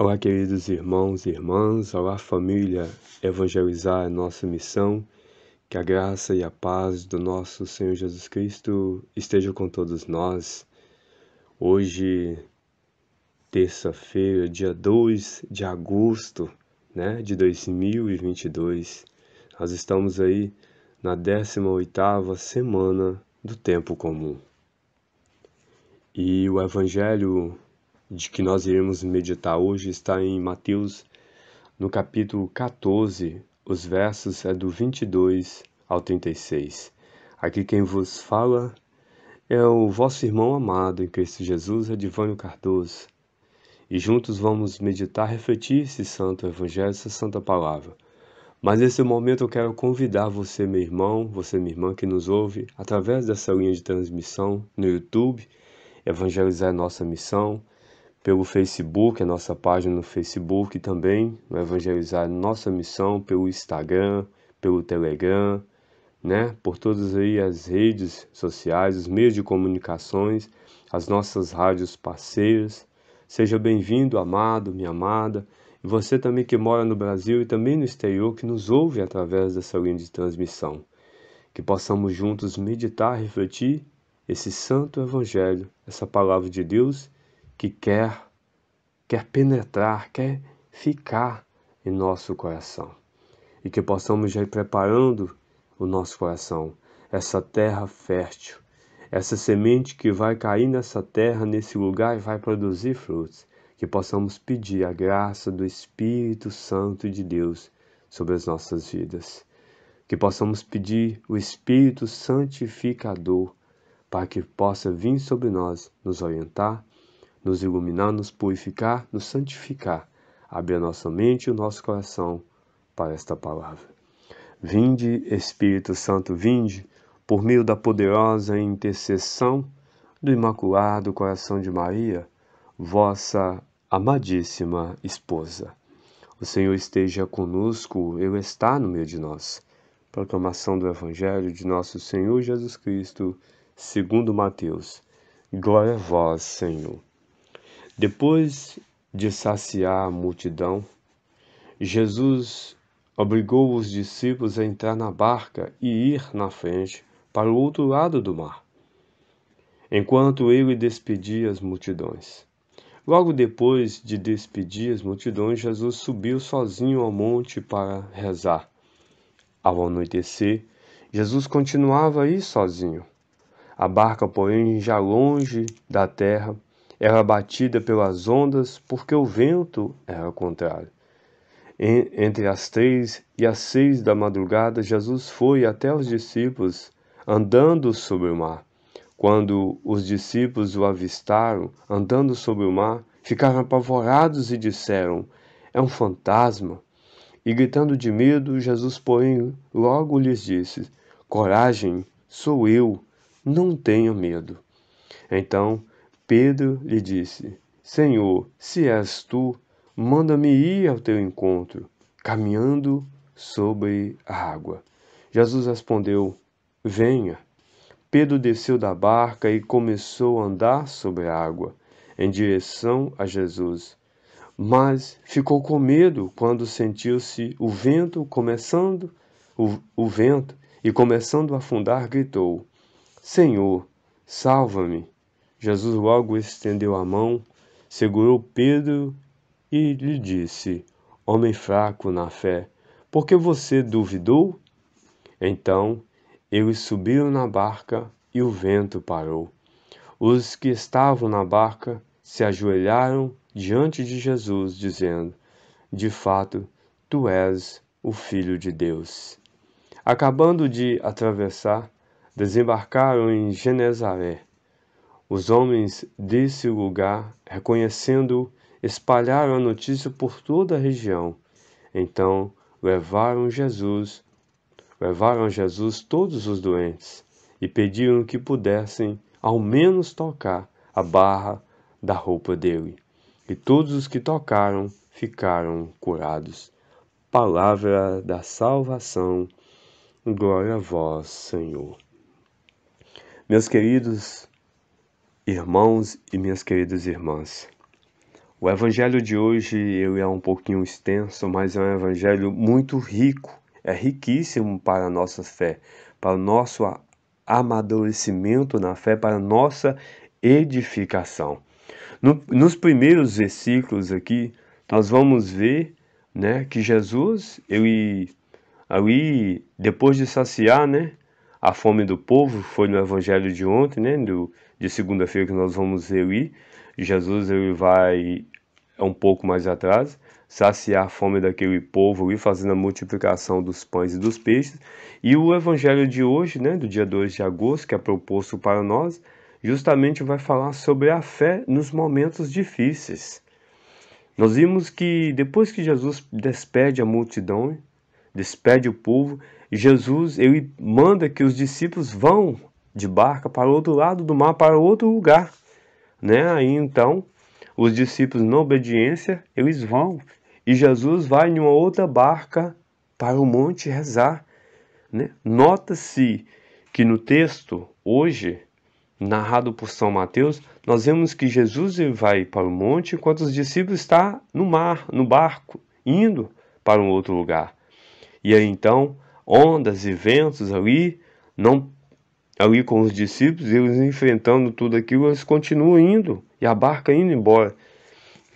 Olá, queridos irmãos e irmãs, olá, família. Evangelizar é nossa missão. Que a graça e a paz do nosso Senhor Jesus Cristo estejam com todos nós. Hoje, terça-feira, dia 2 de agosto né, de 2022, nós estamos aí na 18 semana do tempo comum. E o Evangelho de que nós iremos meditar hoje está em Mateus, no capítulo 14, os versos é do 22 ao 36. Aqui quem vos fala é o vosso irmão amado em Cristo Jesus, Edivânio Cardoso. E juntos vamos meditar, refletir esse santo evangelho, essa santa palavra. Mas nesse momento eu quero convidar você, meu irmão, você, minha irmã que nos ouve, através dessa linha de transmissão no YouTube, evangelizar é nossa missão pelo Facebook, a nossa página no Facebook também, no Evangelizar Nossa Missão, pelo Instagram, pelo Telegram, né? Por todas aí as redes sociais, os meios de comunicações, as nossas rádios parceiras. Seja bem-vindo, amado, minha amada, e você também que mora no Brasil e também no exterior que nos ouve através dessa linha de transmissão. Que possamos juntos meditar, refletir esse santo evangelho, essa palavra de Deus que quer quer penetrar, quer ficar em nosso coração. E que possamos já ir preparando o nosso coração, essa terra fértil, essa semente que vai cair nessa terra, nesse lugar e vai produzir frutos. Que possamos pedir a graça do Espírito Santo de Deus sobre as nossas vidas. Que possamos pedir o Espírito Santificador para que possa vir sobre nós, nos orientar nos iluminar, nos purificar, nos santificar, abrir a nossa mente e o nosso coração para esta palavra. Vinde, Espírito Santo, vinde, por meio da poderosa intercessão do Imaculado Coração de Maria, vossa amadíssima esposa. O Senhor esteja conosco, Ele está no meio de nós. Proclamação do Evangelho de nosso Senhor Jesus Cristo, segundo Mateus. Glória a vós, Senhor. Depois de saciar a multidão, Jesus obrigou os discípulos a entrar na barca e ir na frente para o outro lado do mar, enquanto ele despedia as multidões. Logo depois de despedir as multidões, Jesus subiu sozinho ao monte para rezar. Ao anoitecer, Jesus continuava a ir sozinho. A barca, porém, já longe da terra, era batida pelas ondas, porque o vento era contrário. Entre as três e as seis da madrugada, Jesus foi até os discípulos, andando sobre o mar. Quando os discípulos o avistaram, andando sobre o mar, ficaram apavorados e disseram: É um fantasma. E gritando de medo, Jesus, porém, logo lhes disse: Coragem, sou eu, não tenha medo. Então Pedro lhe disse: Senhor, se és tu, manda-me ir ao teu encontro, caminhando sobre a água. Jesus respondeu: Venha. Pedro desceu da barca e começou a andar sobre a água, em direção a Jesus. Mas ficou com medo quando sentiu-se o vento começando, o, o vento, e começando a afundar, gritou: Senhor, salva-me. Jesus logo estendeu a mão, segurou Pedro e lhe disse: Homem fraco na fé, por que você duvidou? Então eles subiram na barca e o vento parou. Os que estavam na barca se ajoelharam diante de Jesus, dizendo: De fato, tu és o Filho de Deus. Acabando de atravessar, desembarcaram em Genezaré os homens desse lugar, reconhecendo-o, espalharam a notícia por toda a região. Então levaram Jesus, levaram a Jesus todos os doentes e pediram que pudessem ao menos tocar a barra da roupa dele. E todos os que tocaram ficaram curados. Palavra da salvação. Glória a vós, Senhor. Meus queridos, Irmãos e minhas queridas irmãs, o evangelho de hoje ele é um pouquinho extenso, mas é um evangelho muito rico, é riquíssimo para a nossa fé, para o nosso amadurecimento na fé, para a nossa edificação. No, nos primeiros versículos aqui, nós vamos ver né, que Jesus, ele, ali, depois de saciar né, a fome do povo, foi no evangelho de ontem, né, do, de segunda-feira que nós vamos reunir, Jesus ele vai um pouco mais atrás, saciar a fome daquele povo e fazendo a multiplicação dos pães e dos peixes. E o evangelho de hoje, né, do dia 2 de agosto, que é proposto para nós, justamente vai falar sobre a fé nos momentos difíceis. Nós vimos que depois que Jesus despede a multidão, despede o povo, Jesus ele manda que os discípulos vão de barca para o outro lado do mar, para outro lugar. Né? Aí então, os discípulos na obediência, eles vão. E Jesus vai em uma outra barca para o monte rezar. Né? Nota-se que no texto, hoje, narrado por São Mateus, nós vemos que Jesus vai para o monte enquanto os discípulos estão no mar, no barco, indo para um outro lugar. E aí então, ondas e ventos ali, não ali com os discípulos, eles enfrentando tudo aquilo, eles continuam indo e a barca indo embora.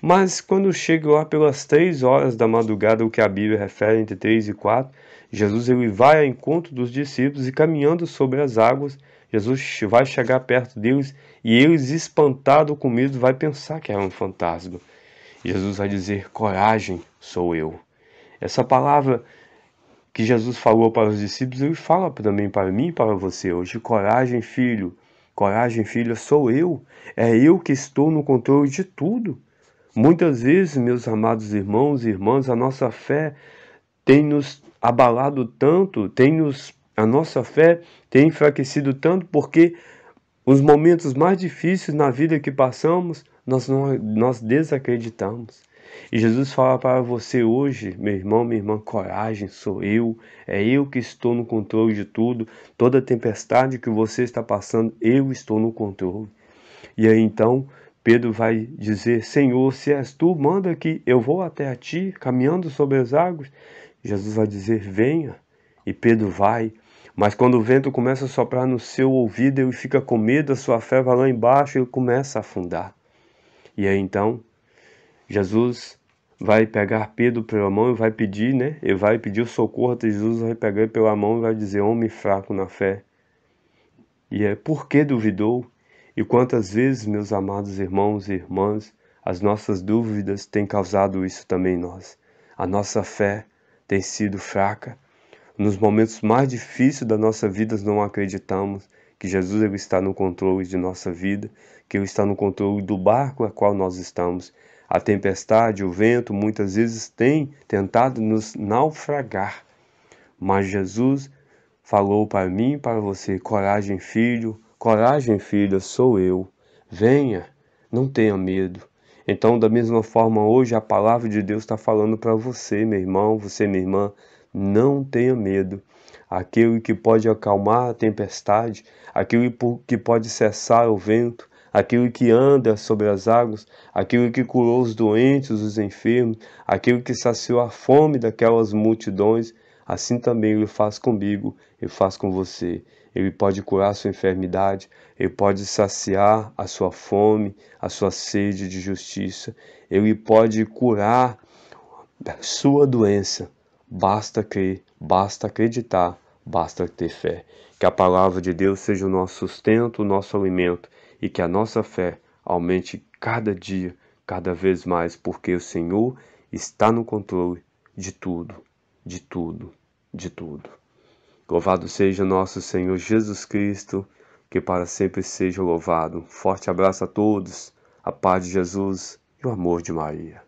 Mas quando chega lá pelas três horas da madrugada, o que a Bíblia refere entre três e quatro, Jesus ele vai ao encontro dos discípulos e caminhando sobre as águas, Jesus vai chegar perto deles e eles, espantado com medo, vai pensar que era um fantasma. Jesus vai dizer: Coragem, sou eu. Essa palavra que Jesus falou para os discípulos, ele fala também para mim e para você hoje: coragem, filho, coragem, filha, sou eu. É eu que estou no controle de tudo. Muitas vezes, meus amados irmãos e irmãs, a nossa fé tem nos abalado tanto, tem nos a nossa fé tem enfraquecido tanto porque os momentos mais difíceis na vida que passamos, nós, não, nós desacreditamos. E Jesus fala para você hoje, meu irmão, minha irmã, coragem, sou eu, é eu que estou no controle de tudo, toda tempestade que você está passando, eu estou no controle. E aí então Pedro vai dizer: Senhor, se és tu, manda que eu vou até a ti, caminhando sobre as águas. Jesus vai dizer: Venha. E Pedro vai. Mas quando o vento começa a soprar no seu ouvido, ele fica com medo, a sua fé vai lá embaixo e ele começa a afundar. E aí então Jesus vai pegar Pedro pela mão e vai pedir, né? Ele vai pedir o socorro, Jesus vai pegar pela mão e vai dizer: Homem fraco na fé. E é porque duvidou? E quantas vezes, meus amados irmãos e irmãs, as nossas dúvidas têm causado isso também em nós. A nossa fé tem sido fraca. Nos momentos mais difíceis da nossa vida, não acreditamos que Jesus está no controle de nossa vida, que Ele está no controle do barco a qual nós estamos, a tempestade, o vento, muitas vezes tem tentado nos naufragar. Mas Jesus falou para mim e para você: coragem, filho, coragem, filha, sou eu. Venha, não tenha medo. Então, da mesma forma, hoje a palavra de Deus está falando para você, meu irmão, você, minha irmã, não tenha medo. Aquele que pode acalmar a tempestade, aquele que pode cessar o vento, aquele que anda sobre as águas, aquele que curou os doentes, os enfermos, aquele que saciou a fome daquelas multidões, assim também ele faz comigo, e faz com você. Ele pode curar sua enfermidade, ele pode saciar a sua fome, a sua sede de justiça, ele pode curar sua doença. Basta crer, basta acreditar, basta ter fé. Que a palavra de Deus seja o nosso sustento, o nosso alimento e que a nossa fé aumente cada dia, cada vez mais, porque o Senhor está no controle de tudo, de tudo, de tudo. Louvado seja nosso Senhor Jesus Cristo, que para sempre seja louvado. Forte abraço a todos, a paz de Jesus e o amor de Maria.